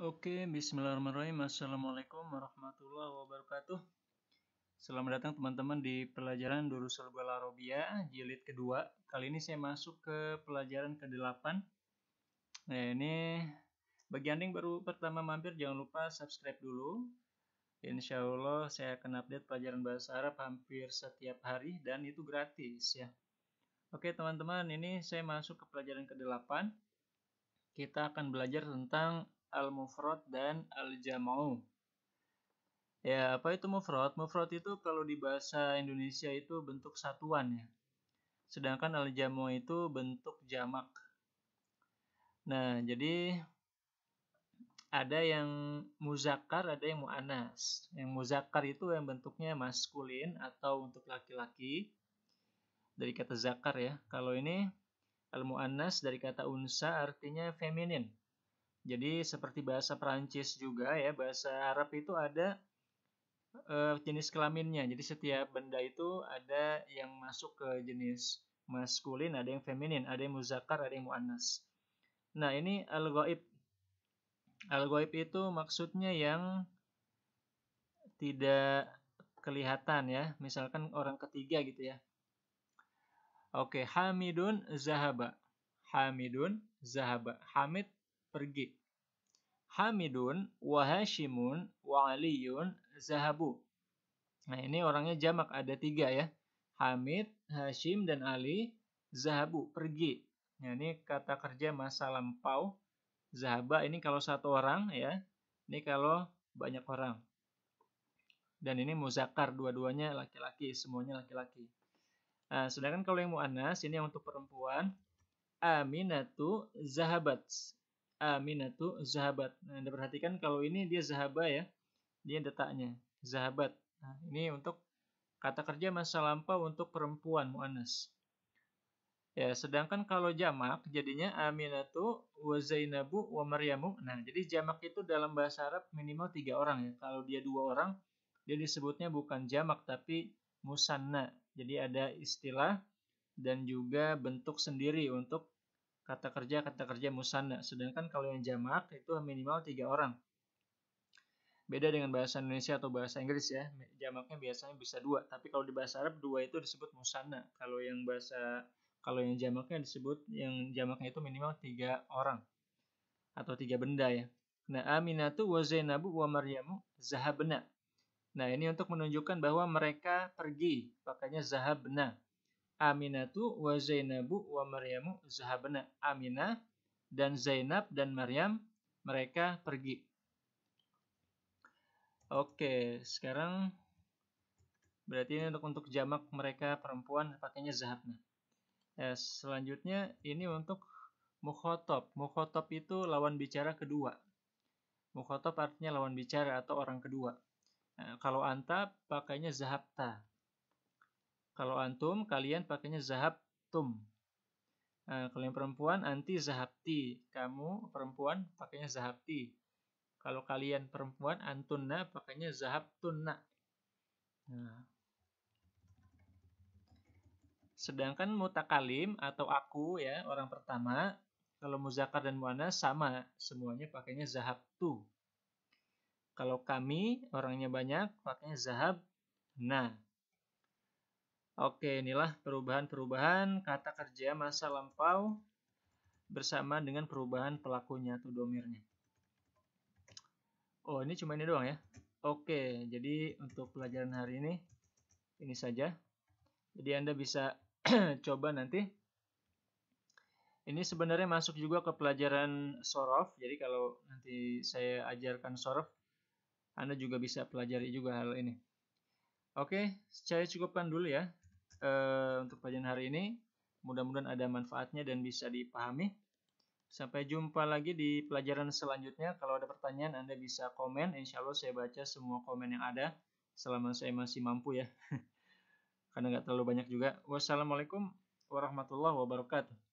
Oke, bismillahirrahmanirrahim. Assalamualaikum warahmatullahi wabarakatuh. Selamat datang teman-teman di pelajaran Durusul Balarobia, jilid kedua. Kali ini saya masuk ke pelajaran ke-8. Nah, ini bagi Anda yang baru pertama mampir, jangan lupa subscribe dulu. Insya Allah saya akan update pelajaran bahasa Arab hampir setiap hari dan itu gratis ya. Oke teman-teman, ini saya masuk ke pelajaran ke-8. Kita akan belajar tentang al-mufrad dan al-jama'u. Ya, apa itu mufrad? Mufrad itu kalau di bahasa Indonesia itu bentuk satuan ya. Sedangkan al-jama'u itu bentuk jamak. Nah, jadi ada yang muzakar, ada yang mu'anas. Yang muzakar itu yang bentuknya maskulin atau untuk laki-laki. Dari kata zakar ya. Kalau ini al-mu'anas dari kata unsa artinya feminin. Jadi seperti bahasa Perancis juga ya, bahasa Arab itu ada uh, jenis kelaminnya. Jadi setiap benda itu ada yang masuk ke jenis maskulin, ada yang feminin, ada yang muzakar, ada yang muannas. Nah, ini al-ghaib. Al-ghaib itu maksudnya yang tidak kelihatan ya, misalkan orang ketiga gitu ya. Oke, Hamidun Zahaba. Hamidun Zahaba. Hamid pergi. Hamidun Wahashimun Waliyun, zahabu. Nah ini orangnya jamak ada tiga ya. Hamid, Hashim, dan Ali zahabu pergi. Nah ini kata kerja masa lampau. Zahaba ini kalau satu orang ya. Ini kalau banyak orang. Dan ini muzakar dua-duanya laki-laki, semuanya laki-laki. Nah, sedangkan kalau yang mu'anas ini yang untuk perempuan. Aminatu zahabat aminatu zahabat. Nah, Anda perhatikan kalau ini dia zahaba ya. Dia detaknya zahabat. Nah, ini untuk kata kerja masa lampau untuk perempuan muannas. Ya, sedangkan kalau jamak jadinya aminatu wa zainabu wa maryamu. Nah, jadi jamak itu dalam bahasa Arab minimal tiga orang ya. Kalau dia dua orang, dia disebutnya bukan jamak tapi musanna. Jadi ada istilah dan juga bentuk sendiri untuk kata kerja kata kerja musanna. Sedangkan kalau yang jamak itu minimal tiga orang. Beda dengan bahasa Indonesia atau bahasa Inggris ya. Jamaknya biasanya bisa dua. Tapi kalau di bahasa Arab dua itu disebut musanna. Kalau yang bahasa kalau yang jamaknya disebut yang jamaknya itu minimal tiga orang atau tiga benda ya. Nah, Aminatu wa Zainabu wa Maryamu zahabna. Nah, ini untuk menunjukkan bahwa mereka pergi, pakainya zahabna. Aminatu wa Zainabu wa Maryamu zahabna. Aminah dan Zainab dan Maryam mereka pergi. Oke, sekarang berarti ini untuk, untuk jamak mereka perempuan pakainya zahabna. Ya, selanjutnya ini untuk mukhotob. Mukhotob itu lawan bicara kedua. Mukhotob artinya lawan bicara atau orang kedua. Nah, kalau anta pakainya zahabta. Kalau antum, kalian pakainya zahab tum. Nah, eh, yang perempuan anti zahabti. Kamu perempuan pakainya zahabti. Kalau kalian perempuan antunna pakainya zahab Nah. Sedangkan mutakalim atau aku ya orang pertama kalau muzakar dan muana sama semuanya pakainya zahab tu. Kalau kami orangnya banyak pakainya zahab na. Oke, inilah perubahan-perubahan kata kerja masa lampau bersama dengan perubahan pelakunya atau domirnya. Oh, ini cuma ini doang ya. Oke, jadi untuk pelajaran hari ini ini saja. Jadi Anda bisa coba nanti. Ini sebenarnya masuk juga ke pelajaran sorof. Jadi kalau nanti saya ajarkan sorof, Anda juga bisa pelajari juga hal ini. Oke, saya cukupkan dulu ya uh, untuk pelajaran hari ini. Mudah-mudahan ada manfaatnya dan bisa dipahami. Sampai jumpa lagi di pelajaran selanjutnya. Kalau ada pertanyaan, Anda bisa komen. Insya Allah saya baca semua komen yang ada. Selama saya masih mampu ya. Karena nggak terlalu banyak juga. Wassalamualaikum warahmatullahi wabarakatuh.